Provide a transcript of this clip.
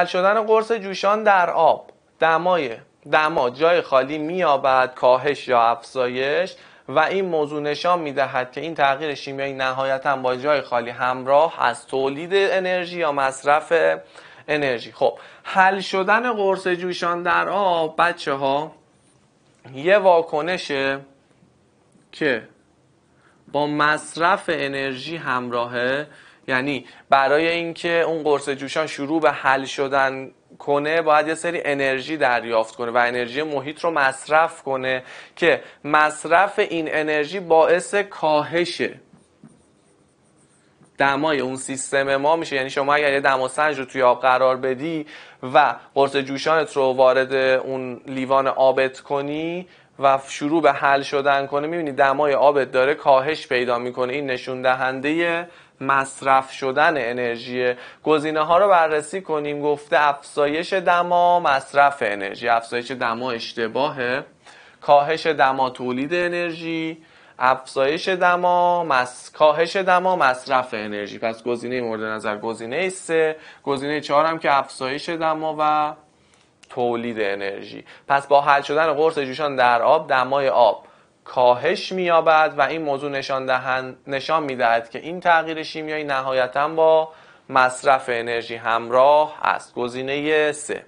حل شدن قرص جوشان در آب دمای دما جای خالی مییابد کاهش یا افزایش و این موضوع نشان میدهد که این تغییر شیمیایی نهایتا با جای خالی همراه از تولید انرژی یا مصرف انرژی خب حل شدن قرص جوشان در آب بچه ها یه واکنشه که با مصرف انرژی همراهه یعنی برای اینکه اون قرص جوشان شروع به حل شدن کنه باید یه سری انرژی دریافت کنه و انرژی محیط رو مصرف کنه که مصرف این انرژی باعث کاهش دمای اون سیستم ما میشه یعنی شما اگر یه دما رو توی آب قرار بدی و قرص جوشانت رو وارد اون لیوان آبت کنی و شروع به حل شدن کنه میبینی دمای آبت داره کاهش پیدا میکنه این نشون دهنده مصرف شدن انرژی گزینه ها رو بررسی کنیم گفته افزایش دما مصرف انرژی افزایش دما اشتباهه کاهش دما تولید انرژی افزایش دما مس... کاهش دما مصرف انرژی پس گزینه مورد نظر گزینه 3 گزینه 4 هم که افزایش دما و تولید انرژی پس با حل شدن قرص جوشان در آب دمای آب کاهش مییابد و این موضوع نشان, دهن نشان میدهد که این تغییر شیمیایی نهایتا با مصرف انرژی همراه است گزینه 3